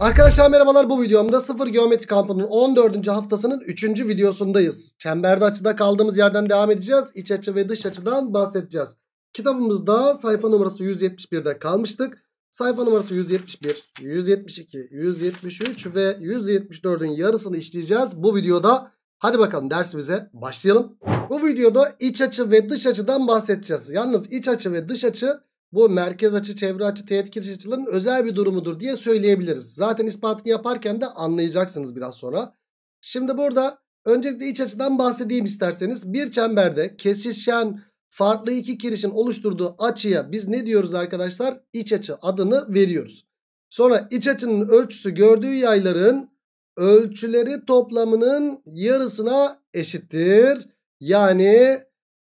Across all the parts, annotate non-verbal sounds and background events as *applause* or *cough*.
Arkadaşlar merhabalar bu videomda sıfır geometri kampının 14. haftasının 3. videosundayız. Çemberde açıda kaldığımız yerden devam edeceğiz. İç açı ve dış açıdan bahsedeceğiz. Kitabımızda sayfa numarası 171'de kalmıştık. Sayfa numarası 171, 172, 173 ve 174'ün yarısını işleyeceğiz bu videoda. Hadi bakalım dersimize başlayalım. Bu videoda iç açı ve dış açıdan bahsedeceğiz. Yalnız iç açı ve dış açı bu merkez açı, çevre açı, teğet giriş açılarının özel bir durumudur diye söyleyebiliriz. Zaten ispatını yaparken de anlayacaksınız biraz sonra. Şimdi burada öncelikle iç açıdan bahsedeyim isterseniz. Bir çemberde kesişen farklı iki kirişin oluşturduğu açıya biz ne diyoruz arkadaşlar? İç açı adını veriyoruz. Sonra iç açının ölçüsü gördüğü yayların ölçüleri toplamının yarısına eşittir. Yani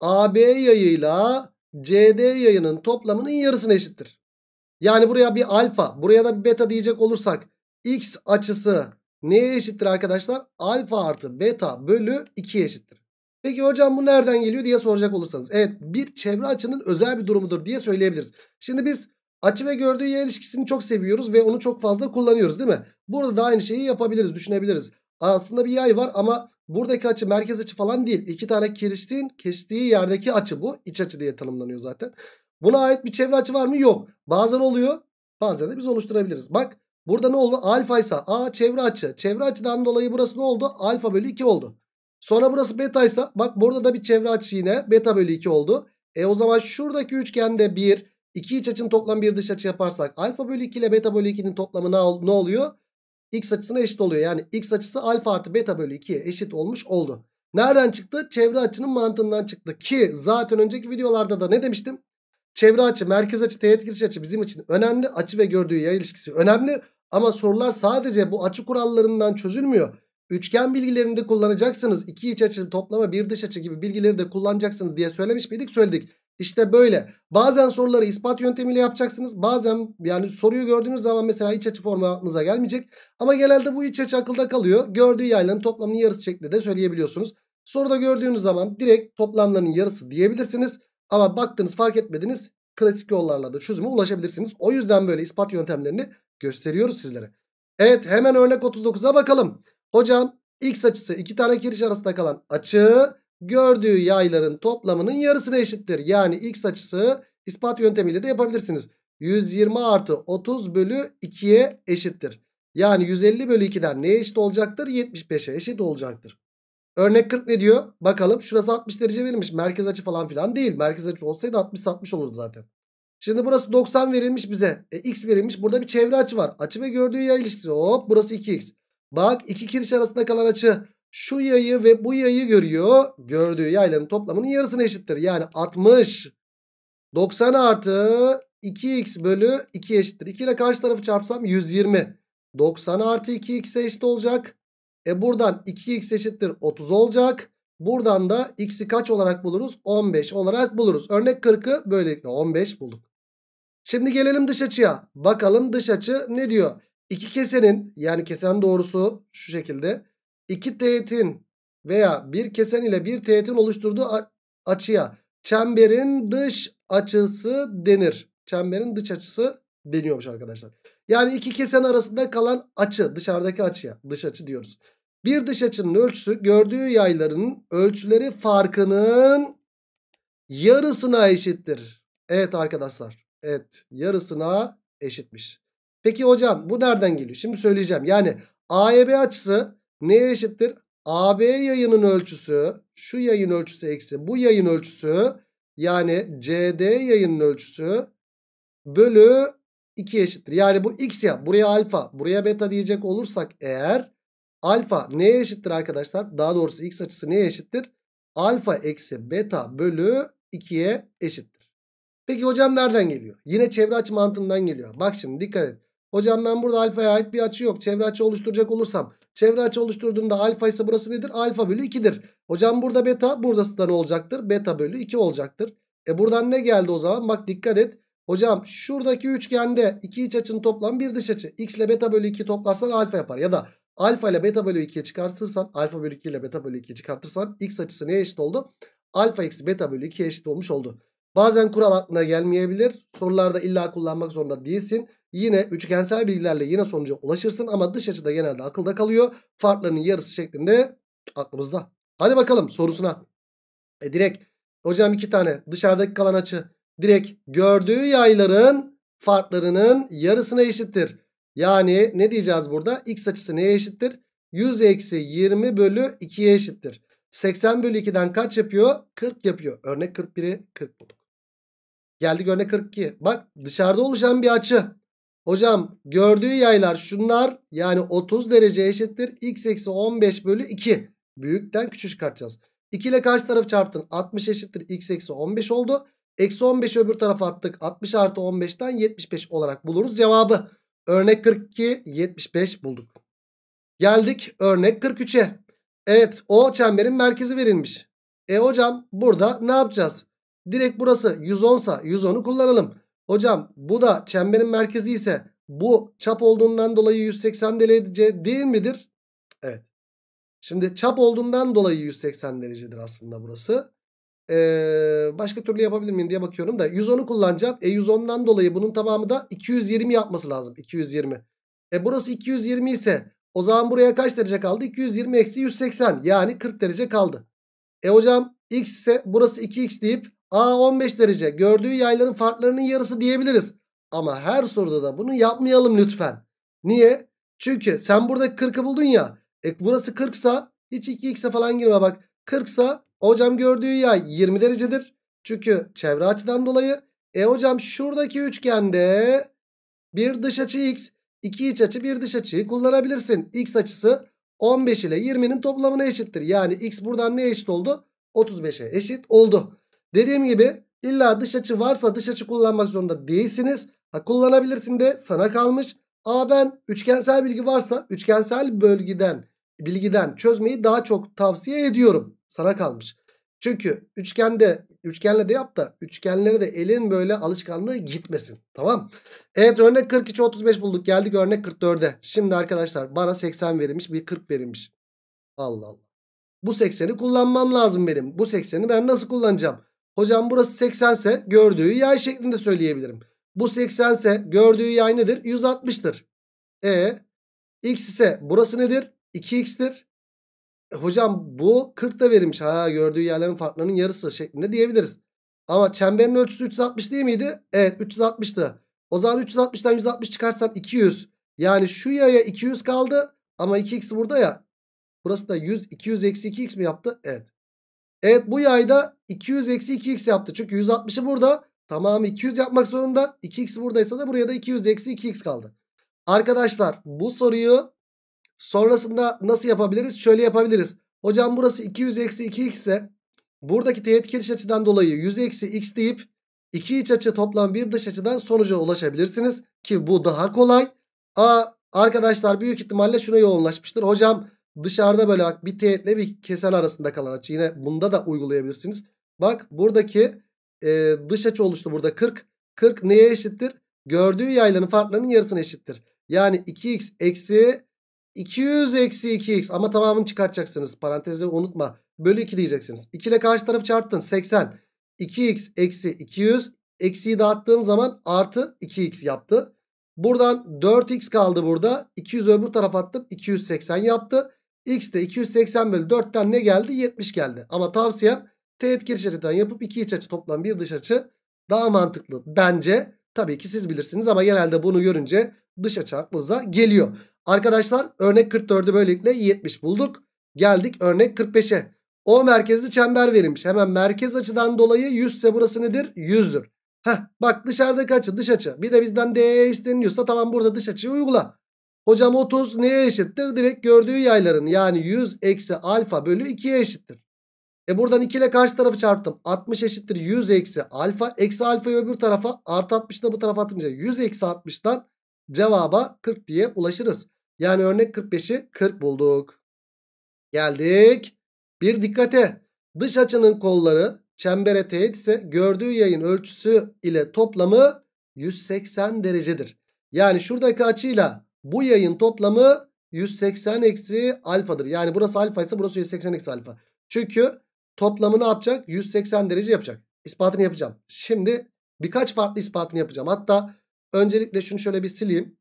AB yayıyla CD yayının toplamının yarısına eşittir. Yani buraya bir alfa buraya da bir beta diyecek olursak x açısı neye eşittir arkadaşlar? Alfa artı beta bölü 2'ye eşittir. Peki hocam bu nereden geliyor diye soracak olursanız. Evet bir çevre açının özel bir durumudur diye söyleyebiliriz. Şimdi biz açı ve gördüğü yer ilişkisini çok seviyoruz ve onu çok fazla kullanıyoruz değil mi? Burada da aynı şeyi yapabiliriz düşünebiliriz. Aslında bir yay var ama Buradaki açı merkez açı falan değil. İki tane kiristin kestiği yerdeki açı bu. İç açı diye tanımlanıyor zaten. Buna ait bir çevre açı var mı? Yok. Bazen oluyor. Bazen de biz oluşturabiliriz. Bak burada ne oldu? Alfa ise A çevre açı. Çevre açıdan dolayı burası ne oldu? Alfa bölü 2 oldu. Sonra burası beta ise bak burada da bir çevre açı yine beta bölü 2 oldu. E o zaman şuradaki üçgende bir iki iç açının toplam bir dış açı yaparsak alfa bölü 2 ile beta bölü 2'nin toplamı ne oluyor? x açısına eşit oluyor. Yani x açısı alfa artı beta bölü 2'ye eşit olmuş oldu. Nereden çıktı? Çevre açının mantığından çıktı. Ki zaten önceki videolarda da ne demiştim? Çevre açı, merkez açı, teğet giriş açı bizim için önemli. Açı ve gördüğü yay ilişkisi önemli. Ama sorular sadece bu açı kurallarından çözülmüyor. Üçgen bilgilerinde kullanacaksınız. İki iç açı toplama, bir dış açı gibi bilgileri de kullanacaksınız diye söylemiş miydik? Söyledik. İşte böyle. Bazen soruları ispat yöntemiyle yapacaksınız. Bazen yani soruyu gördüğünüz zaman mesela iç açı formu aklınıza gelmeyecek. Ama genelde bu iç açı akılda kalıyor. Gördüğü yayların toplamının yarısı şeklinde de söyleyebiliyorsunuz. Soruda gördüğünüz zaman direkt toplamlarının yarısı diyebilirsiniz. Ama baktınız fark etmediniz. Klasik yollarla da çözüme ulaşabilirsiniz. O yüzden böyle ispat yöntemlerini gösteriyoruz sizlere. Evet hemen örnek 39'a bakalım. Hocam x açısı iki tane giriş arasında kalan açı gördüğü yayların toplamının yarısına eşittir. Yani x açısı ispat yöntemiyle de yapabilirsiniz. 120 artı 30 bölü 2'ye eşittir. Yani 150 bölü 2'den neye eşit olacaktır? 75'e eşit olacaktır. Örnek 40 ne diyor? Bakalım şurası 60 derece verilmiş. Merkez açı falan filan değil. Merkez açı olsaydı 60-60 olurdu zaten. Şimdi burası 90 verilmiş bize. E, x verilmiş. Burada bir çevre açı var. Açı ve gördüğü yay ilişkisi. Hop burası 2x. Bak iki kiriş arasında kalan açı şu yayı ve bu yayı görüyor. Gördüğü yayların toplamının yarısına eşittir. Yani 60 90 artı 2x bölü 2 eşittir. 2 ile karşı tarafı çarpsam 120. 90 artı 2x'e eşit olacak. E buradan 2x eşittir 30 olacak. Buradan da x'i kaç olarak buluruz? 15 olarak buluruz. Örnek 40'ı böylelikle 15 bulduk. Şimdi gelelim dış açıya. Bakalım dış açı ne diyor? İki kesenin yani kesen doğrusu şu şekilde iki teğetin veya bir kesen ile bir teğetin oluşturduğu açıya çemberin dış açısı denir. Çemberin dış açısı deniyormuş arkadaşlar. Yani iki kesen arasında kalan açı dışarıdaki açıya dış açı diyoruz. Bir dış açının ölçüsü gördüğü yayların ölçüleri farkının yarısına eşittir. Evet arkadaşlar. Evet yarısına eşitmiş. Peki hocam bu nereden geliyor? Şimdi söyleyeceğim. Yani AEB açısı Neye eşittir? AB yayının ölçüsü şu yayın ölçüsü eksi bu yayın ölçüsü yani CD yayının ölçüsü bölü 2 eşittir. Yani bu x ya buraya alfa buraya beta diyecek olursak eğer alfa neye eşittir arkadaşlar? Daha doğrusu x açısı neye eşittir? Alfa eksi beta bölü 2'ye eşittir. Peki hocam nereden geliyor? Yine çevre açı mantığından geliyor. Bak şimdi dikkat et. Hocam ben burada alfaya ait bir açı yok. Çevre açı oluşturacak olursam. Çevre açı oluşturduğumda alfa ise burası nedir? Alfa bölü 2'dir. Hocam burada beta buradası da ne olacaktır? Beta bölü 2 olacaktır. E buradan ne geldi o zaman? Bak dikkat et. Hocam şuradaki üçgende iki iç açının toplam bir dış açı. X ile beta bölü 2 toplarsan alfa yapar. Ya da alfa ile beta bölü 2'ye çıkartırsan alfa bölü 2 ile beta bölü 2'yi çıkartırsan x açısı neye eşit oldu? Alfa eksi beta bölü 2'ye eşit olmuş oldu. Bazen kural aklına gelmeyebilir. Sorularda illa kullanmak zorunda değilsin. Yine üçgensel bilgilerle yine sonuca ulaşırsın ama dış açıda genelde akılda kalıyor. Farklarının yarısı şeklinde aklımızda. Hadi bakalım sorusuna. E direkt hocam iki tane dışarıdaki kalan açı direkt gördüğü yayların farklarının yarısına eşittir. Yani ne diyeceğiz burada? X açısı neye eşittir? 100 eksi 20 bölü 2'ye eşittir. 80 bölü 2'den kaç yapıyor? 40 yapıyor. Örnek 41'i 40 bulduk. Geldik örnek 42. Bak dışarıda oluşan bir açı. Hocam gördüğü yaylar şunlar yani 30 derece eşittir. X eksi 15 bölü 2. Büyükten küçük çıkartacağız. 2 ile karşı tarafı çarptın. 60 eşittir. X eksi 15 oldu. Eksi 15 öbür tarafa attık. 60 artı 15'ten 75 olarak buluruz cevabı. Örnek 42 75 bulduk. Geldik örnek 43'e. Evet o çemberin merkezi verilmiş. E hocam burada ne yapacağız? Direkt burası 110 sa 110'u kullanalım. Hocam bu da çemberin merkezi ise bu çap olduğundan dolayı 180 derece değil midir? Evet. Şimdi çap olduğundan dolayı 180 derecedir aslında burası. Ee, başka türlü yapabilir miyim diye bakıyorum da 110'u kullanacağım. E 110'dan dolayı bunun tamamı da 220 yapması lazım. 220. E burası 220 ise o zaman buraya kaç derece kaldı? 220 eksi 180 yani 40 derece kaldı. E hocam x ise burası 2x deyip A 15 derece gördüğü yayların farklarının yarısı diyebiliriz. Ama her soruda da bunu yapmayalım lütfen. Niye? Çünkü sen buradaki 40'ı buldun ya. E burası 40 sa hiç 2x'e falan girme bak. 40 sa hocam gördüğü yay 20 derecedir. Çünkü çevre açıdan dolayı. E hocam şuradaki üçgende bir dış açı x, iki iç açı bir dış açıyı kullanabilirsin. X açısı 15 ile 20'nin toplamına eşittir. Yani x buradan ne eşit oldu? 35'e eşit oldu. Dediğim gibi illa dış açı varsa dış açı kullanmak zorunda değilsiniz. Ha, kullanabilirsin de sana kalmış. A ben üçgensel bilgi varsa üçgensel bölgeden bilgiden çözmeyi daha çok tavsiye ediyorum. Sana kalmış. Çünkü üçgende üçgenle de yap da üçgenlere de elin böyle alışkanlığı gitmesin. Tamam. Evet örnek 43 35 bulduk. Geldik örnek 44'e. Şimdi arkadaşlar bana 80 verilmiş bir 40 verilmiş. Allah Allah. Bu 80'i kullanmam lazım benim. Bu 80'i ben nasıl kullanacağım? Hocam burası 80 ise gördüğü yay şeklinde söyleyebilirim. Bu 80 ise gördüğü yay nedir? 160'tır. E x ise burası nedir? 2x'tir. E, hocam bu 40 da verilmiş. Ha gördüğü yayların farklarının yarısı şeklinde diyebiliriz. Ama çemberin ölçüsü 360 değil miydi? Evet 360'tı. O zaman 360'tan 160 çıkarsan 200. Yani şu yaya 200 kaldı ama 2x burada ya. Burası da 100. 200 eksi 2x mi yaptı? Evet. Evet bu yayda 200 eksi 2x yaptı. Çünkü 160'ı burada. Tamamı 200 yapmak zorunda. 2x buradaysa da buraya da 200 eksi 2x kaldı. Arkadaşlar bu soruyu sonrasında nasıl yapabiliriz? Şöyle yapabiliriz. Hocam burası 200 eksi 2x ise buradaki teğet geniş açıdan dolayı 100 eksi x deyip iki iç açı toplam bir dış açıdan sonuca ulaşabilirsiniz. Ki bu daha kolay. A arkadaşlar büyük ihtimalle şuna yoğunlaşmıştır. Hocam Dışarıda böyle bak bir teğetle bir kesel arasında kalan açı. Yine bunda da uygulayabilirsiniz. Bak buradaki e, dış açı oluştu burada 40. 40 neye eşittir? Gördüğü yayların farklarının yarısına eşittir. Yani 2x eksi 200 eksi 2x ama tamamını çıkartacaksınız. Parantezi unutma. Bölü 2 diyeceksiniz. 2 ile karşı tarafı çarptın 80. 2x eksi 200 eksiyi dağıttığım zaman artı 2x yaptı. Buradan 4x kaldı burada. 200 öbür tarafa attım. 280 yaptı. X de 280 bölü 4'ten ne geldi? 70 geldi. Ama tavsiyem teğet giriş açıdan yapıp iki iç açı toplam bir dış açı daha mantıklı. Bence tabii ki siz bilirsiniz ama genelde bunu görünce dış açı aklınıza geliyor. Arkadaşlar örnek 44'ü böylelikle 70 bulduk. Geldik örnek 45'e. O merkezli çember verilmiş. Hemen merkez açıdan dolayı 100 ise burası nedir? 100'dür. Heh, bak dışarıdaki açı dış açı. Bir de bizden DE isteniyorsa tamam burada dış açıyı uygula. Hocam 30 neye eşittir? Direkt gördüğü yayların yani 100 eksi alfa bölü 2'ye eşittir. E buradan 2 ile karşı tarafı çarptım. 60 eşittir 100 eksi alfa. Eksi alfayı öbür tarafa artı 60 da bu tarafa atınca 100 eksi 60'dan cevaba 40 diye ulaşırız. Yani örnek 45'i 40 bulduk. Geldik. Bir dikkate. Dış açının kolları çembere teğet ise gördüğü yayın ölçüsü ile toplamı 180 derecedir. Yani şuradaki açıyla bu yayın toplamı 180 eksi alfadır. Yani burası alfa ise burası 180 eksi alfa. Çünkü toplamı ne yapacak? 180 derece yapacak. İspatını yapacağım. Şimdi birkaç farklı ispatını yapacağım. Hatta öncelikle şunu şöyle bir sileyim.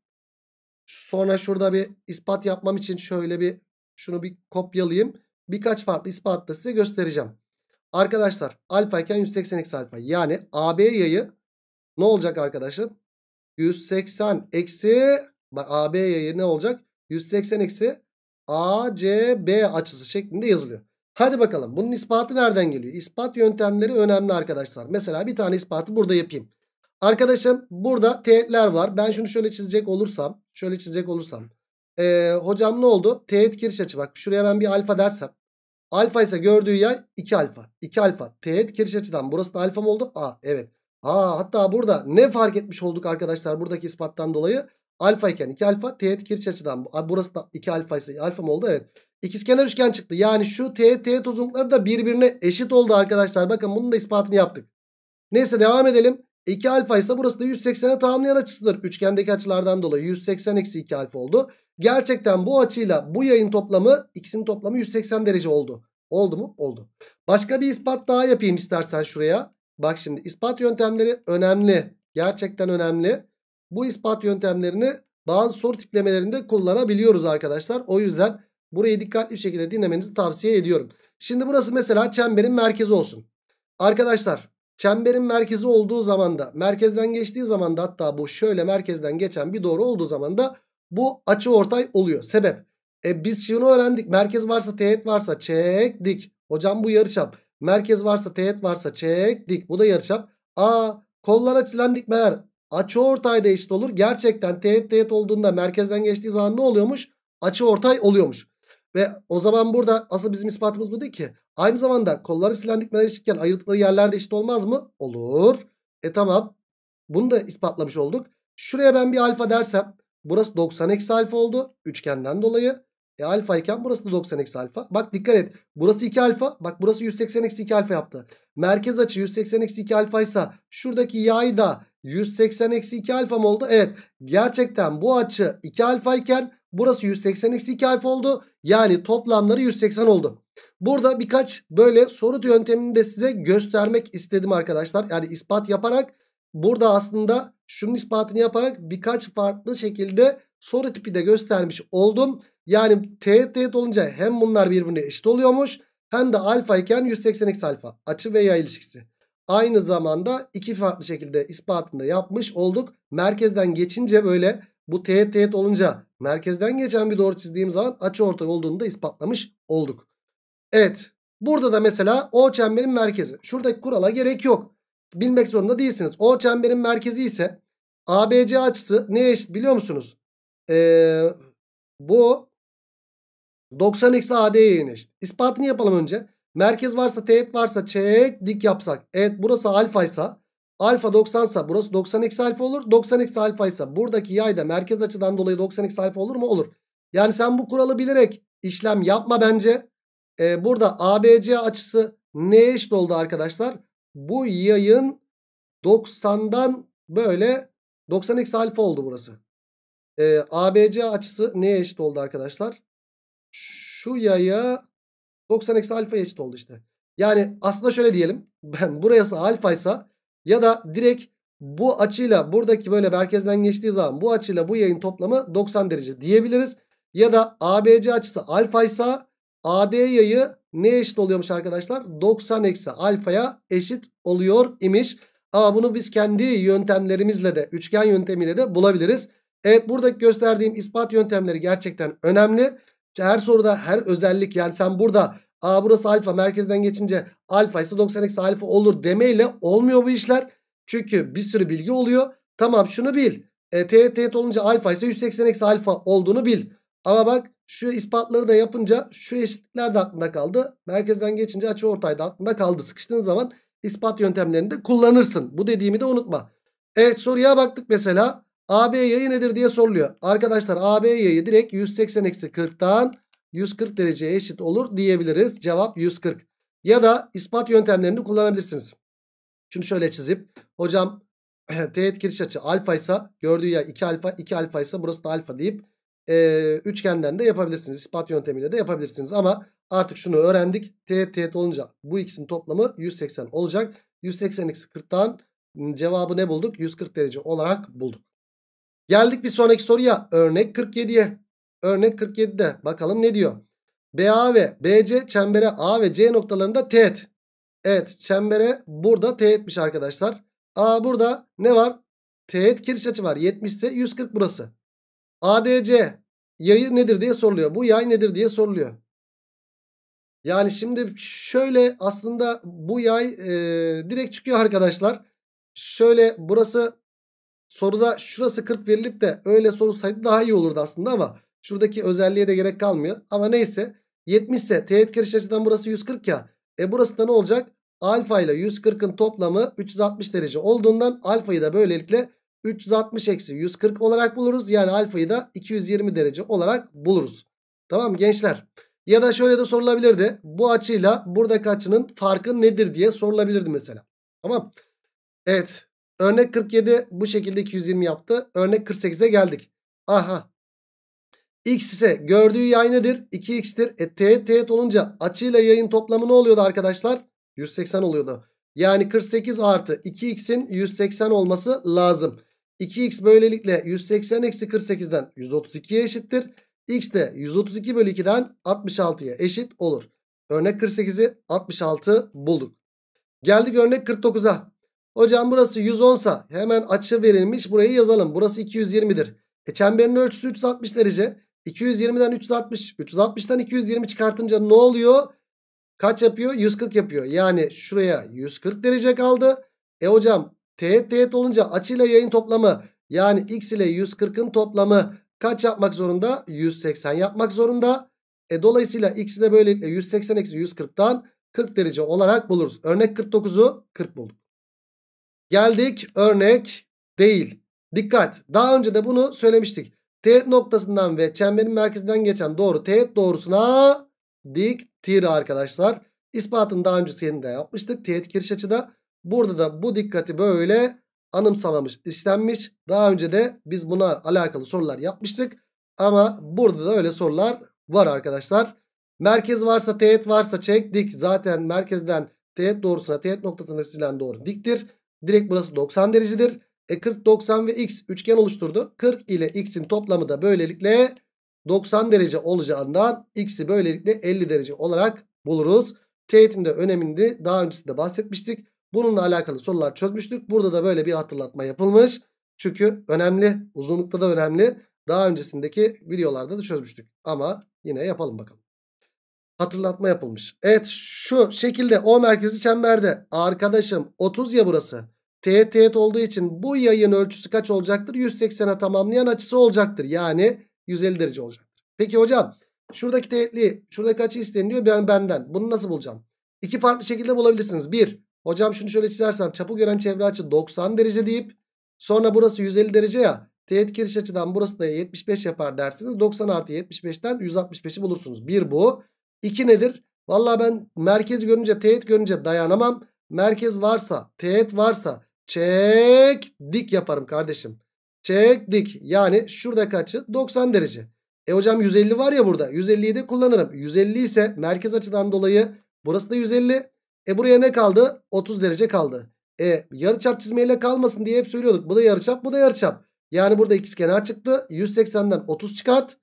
Sonra şurada bir ispat yapmam için şöyle bir şunu bir kopyalayayım. Birkaç farklı ispatla size göstereceğim. Arkadaşlar alfa iken 180 eksi alfa. Yani AB yayı ne olacak arkadaşım? 180 eksi Bak AB yayı ne olacak? 180 eksi ACB açısı şeklinde yazılıyor. Hadi bakalım bunun ispatı nereden geliyor? İspat yöntemleri önemli arkadaşlar. Mesela bir tane ispatı burada yapayım. Arkadaşım burada teğetler var. Ben şunu şöyle çizecek olursam. Şöyle çizecek olursam. Ee, hocam ne oldu? Teğet giriş açı. Bak şuraya ben bir alfa dersem. Alfa ise gördüğü yay 2 alfa. 2 alfa. Teğet giriş açıdan. Burası da alfa mı oldu? A evet. Aa, hatta burada ne fark etmiş olduk arkadaşlar buradaki ispattan dolayı? Alfa iken 2 alfa teğet kiriş açıdan. Burası da 2 alfa ise alfa mı oldu? Evet. İkizkenar üçgen çıktı. Yani şu teğet teğet uzunlukları da birbirine eşit oldu arkadaşlar. Bakın bunun da ispatını yaptık. Neyse devam edelim. 2 alfa ise burası da 180'e tamamlayan açısıdır. Üçgendeki açılardan dolayı 180 eksi 2 alfa oldu. Gerçekten bu açıyla bu yayın toplamı ikisinin toplamı 180 derece oldu. Oldu mu? Oldu. Başka bir ispat daha yapayım istersen şuraya. Bak şimdi ispat yöntemleri önemli. Gerçekten önemli bu ispat yöntemlerini bazı soru tiplemelerinde kullanabiliyoruz arkadaşlar. O yüzden burayı dikkatli bir şekilde dinlemenizi tavsiye ediyorum. Şimdi burası mesela çemberin merkezi olsun. Arkadaşlar çemberin merkezi olduğu zaman da merkezden geçtiği zaman da hatta bu şöyle merkezden geçen bir doğru olduğu zaman da bu açı ortay oluyor. Sebep e biz şunu öğrendik merkez varsa teğet varsa çek dik. Hocam bu yarıçap merkez varsa teğet varsa çek dik. bu da yarıçap. A, kollar açılan dikmeler Açı ortayda eşit olur. Gerçekten teğet teğet olduğunda merkezden geçtiği zaman ne oluyormuş? Açı ortay oluyormuş. Ve o zaman burada asıl bizim ispatımız bu değil ki. Aynı zamanda kolları silendikleri eşitken ayırdıkları yerlerde eşit olmaz mı? Olur. E tamam. Bunu da ispatlamış olduk. Şuraya ben bir alfa dersem burası 90 eksi alfa oldu. Üçgenden dolayı. E alfa iken burası da 90 eksi alfa. Bak dikkat et. Burası 2 alfa. Bak burası 180 eksi 2 alfa yaptı. Merkez açı 180 eksi 2 alfa ise şuradaki yay da 180 eksi 2 alfa mı oldu? Evet gerçekten bu açı 2 alfa iken burası 180 eksi 2 alfa oldu. Yani toplamları 180 oldu. Burada birkaç böyle soru yöntemini de size göstermek istedim arkadaşlar. Yani ispat yaparak burada aslında şunun ispatını yaparak birkaç farklı şekilde soru tipi de göstermiş oldum. Yani teğet teğet olunca hem bunlar birbirine eşit oluyormuş hem de alfa iken 180 eksi alfa açı ve yay ilişkisi aynı zamanda iki farklı şekilde ispatını yapmış olduk. Merkezden geçince böyle bu teğet teğet olunca merkezden geçen bir doğru çizdiğim zaman açı ortay olduğunu da ispatlamış olduk. Evet burada da mesela O çemberin merkezi. Şuradaki kurala gerek yok. Bilmek zorunda değilsiniz. O çemberin merkezi ise ABC açısı neye eşit biliyor musunuz? Ee, bu 90 eksi AD'ye eşit. İspatını yapalım önce. Merkez varsa teğet varsa çek dik yapsak. Evet burası alfaysa alfa 90 ise burası 90 eksi alfa olur. 90 eksi alfa ise buradaki yayda merkez açıdan dolayı 90 eksi alfa olur mu? Olur. Yani sen bu kuralı bilerek işlem yapma bence. Ee, burada ABC açısı neye eşit oldu arkadaşlar? Bu yayın 90'dan böyle 90 eksi alfa oldu burası. Ee, ABC açısı neye eşit oldu arkadaşlar? Şu yaya 90 eksi alfaya eşit oldu işte. Yani aslında şöyle diyelim. *laughs* Ben burası alfaysa ya da direkt bu açıyla buradaki böyle merkezden geçtiği zaman bu açıyla bu yayın toplamı 90 derece diyebiliriz. Ya da ABC açısı alfaysa AD yayı ne eşit oluyormuş arkadaşlar? 90 eksi alfaya eşit oluyor imiş. Ama bunu biz kendi yöntemlerimizle de üçgen yöntemiyle de bulabiliriz. Evet buradaki gösterdiğim ispat yöntemleri gerçekten önemli her soruda her özellik yani sen burada a burası alfa merkezden geçince alfa ise 90 eksi alfa olur demeyle olmuyor bu işler. Çünkü bir sürü bilgi oluyor. Tamam şunu bil. E, teğet teğet olunca alfa ise 180 eksi alfa olduğunu bil. Ama bak şu ispatları da yapınca şu eşitlikler de aklında kaldı. Merkezden geçince açı ortay aklında kaldı. Sıkıştığın zaman ispat yöntemlerini de kullanırsın. Bu dediğimi de unutma. Evet soruya baktık mesela. AB yayı nedir diye soruluyor. Arkadaşlar AB yayı direkt 180 eksi 40'tan 140 dereceye eşit olur diyebiliriz. Cevap 140. Ya da ispat yöntemlerini kullanabilirsiniz. Şunu şöyle çizip hocam *clears throat* teğet giriş açı alfa ise gördüğü ya 2 alfa 2 alfa ise burası da alfa deyip e, üçgenden de yapabilirsiniz. İspat yöntemiyle de yapabilirsiniz ama artık şunu öğrendik. Teğet teğet olunca bu ikisinin toplamı 180 olacak. 180 eksi 40'tan cevabı ne bulduk? 140 derece olarak bulduk. Geldik bir sonraki soruya. Örnek 47'ye. Örnek 47'de bakalım ne diyor? BA ve BC çembere A ve C noktalarında teğet. Evet çembere burada teğetmiş arkadaşlar. A burada ne var? Teğet kiriş açı var. 70 ise 140 burası. ADC yayı nedir diye soruluyor. Bu yay nedir diye soruluyor. Yani şimdi şöyle aslında bu yay e, direkt çıkıyor arkadaşlar. Şöyle burası soruda şurası 40 verilip de öyle sorulsaydı daha iyi olurdu aslında ama şuradaki özelliğe de gerek kalmıyor. Ama neyse 70 ise teğet giriş açıdan burası 140 ya. E burası da ne olacak? Alfa ile 140'ın toplamı 360 derece olduğundan alfayı da böylelikle 360 eksi 140 olarak buluruz. Yani alfayı da 220 derece olarak buluruz. Tamam gençler? Ya da şöyle de sorulabilirdi. Bu açıyla buradaki açının farkı nedir diye sorulabilirdi mesela. Tamam. Evet Örnek 47 bu şekilde 220 yaptı. Örnek 48'e geldik. Aha. X ise gördüğü yay nedir? 2x'tir. E teğet teğet olunca açıyla yayın toplamı ne oluyordu arkadaşlar? 180 oluyordu. Yani 48 artı 2x'in 180 olması lazım. 2x böylelikle 180 eksi 48'den 132'ye eşittir. x de 132 bölü 2'den 66'ya eşit olur. Örnek 48'i 66 bulduk. Geldik örnek 49'a. Hocam burası 110 sa hemen açı verilmiş. Burayı yazalım. Burası 220'dir. E çemberin ölçüsü 360 derece. 220'den 360. 360'dan 220 çıkartınca ne oluyor? Kaç yapıyor? 140 yapıyor. Yani şuraya 140 derece kaldı. E hocam teğet teğet olunca açıyla yayın toplamı yani x ile 140'ın toplamı kaç yapmak zorunda? 180 yapmak zorunda. E dolayısıyla x'i de böyle 180 eksi 140'tan 40 derece olarak buluruz. Örnek 49'u 40 bulduk. Geldik örnek değil. Dikkat. Daha önce de bunu söylemiştik. Teğet noktasından ve çemberin merkezinden geçen doğru teğet doğrusuna diktir arkadaşlar. İspatını daha önce öncesinde yapmıştık. Teğet giriş açıda. Burada da bu dikkati böyle anımsamamış, istenmiş. Daha önce de biz buna alakalı sorular yapmıştık. Ama burada da öyle sorular var arkadaşlar. Merkez varsa teğet varsa çek dik. Zaten merkezden teğet doğrusuna teğet noktasına silen doğru diktir. Direkt burası 90 derecedir. E 40, 90 ve x üçgen oluşturdu. 40 ile x'in toplamı da böylelikle 90 derece olacağından x'i böylelikle 50 derece olarak buluruz. Teğetin de önemini daha öncesinde bahsetmiştik. Bununla alakalı sorular çözmüştük. Burada da böyle bir hatırlatma yapılmış. Çünkü önemli. Uzunlukta da önemli. Daha öncesindeki videolarda da çözmüştük. Ama yine yapalım bakalım hatırlatma yapılmış. Evet şu şekilde O merkezli çemberde arkadaşım 30 ya burası. Teğet teğet olduğu için bu yayın ölçüsü kaç olacaktır? 180'e tamamlayan açısı olacaktır. Yani 150 derece olacaktır. Peki hocam şuradaki teğetliği şuradaki açı isteniyor ben benden. Bunu nasıl bulacağım? İki farklı şekilde bulabilirsiniz. Bir hocam şunu şöyle çizersem çapı gören çevre açı 90 derece deyip sonra burası 150 derece ya. Teğet giriş açıdan burası da 75 yapar dersiniz. 90 artı 75'ten 165'i bulursunuz. Bir bu. 2 nedir? Vallahi ben merkez görünce teğet görünce dayanamam. Merkez varsa teğet varsa çek dik yaparım kardeşim. Çek dik yani şurada kaçı? 90 derece. E hocam 150 var ya burada 150'yi de kullanırım. 150 ise merkez açıdan dolayı burası da 150. E buraya ne kaldı? 30 derece kaldı. E yarıçap çizmeyle kalmasın diye hep söylüyorduk. Bu da yarıçap bu da yarıçap. Yani burada x kenar çıktı. 180'den 30 çıkart.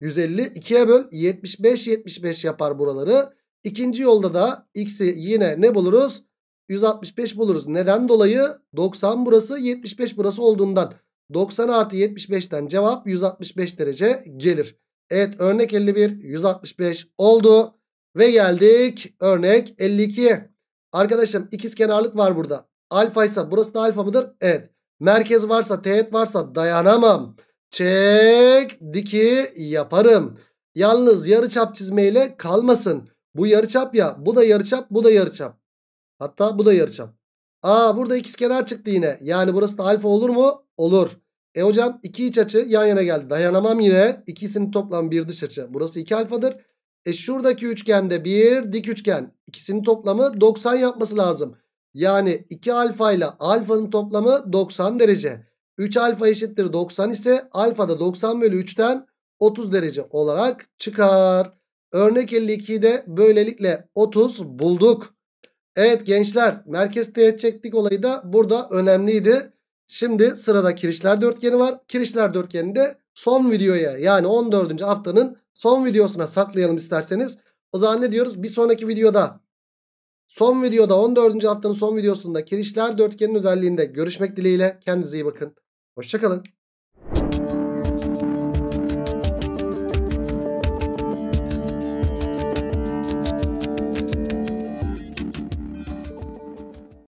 150 2'ye böl 75 75 yapar buraları. İkinci yolda da x'i yine ne buluruz? 165 buluruz. Neden dolayı? 90 burası 75 burası olduğundan. 90 artı 75'ten cevap 165 derece gelir. Evet örnek 51 165 oldu. Ve geldik örnek 52'ye. Arkadaşım ikiz kenarlık var burada. Alfa ise burası da alfa mıdır? Evet. Merkez varsa teğet varsa dayanamam çek diki yaparım. Yalnız yarıçap çizmeyle kalmasın. Bu yarıçap ya. Bu da yarıçap, bu da yarıçap. Hatta bu da yarıçap. Aa burada ikizkenar çıktı yine. Yani burası da alfa olur mu? Olur. E hocam iki iç açı yan yana geldi. Dayanamam yine. İkisini toplam bir dış açı. Burası iki alfadır. E şuradaki üçgende bir dik üçgen. İkisinin toplamı 90 yapması lazım. Yani iki alfa ile alfanın toplamı 90 derece. 3 alfa eşittir 90 ise alfa da 90 bölü 3'ten 30 derece olarak çıkar. Örnek 52'de böylelikle 30 bulduk. Evet gençler merkez teğet çektik olayı da burada önemliydi. Şimdi sırada kirişler dörtgeni var. Kirişler dörtgeni de son videoya yani 14. haftanın son videosuna saklayalım isterseniz. O zaman ne diyoruz? Bir sonraki videoda son videoda 14. haftanın son videosunda kirişler dörtgenin özelliğinde görüşmek dileğiyle. Kendinize iyi bakın. Hoşçakalın.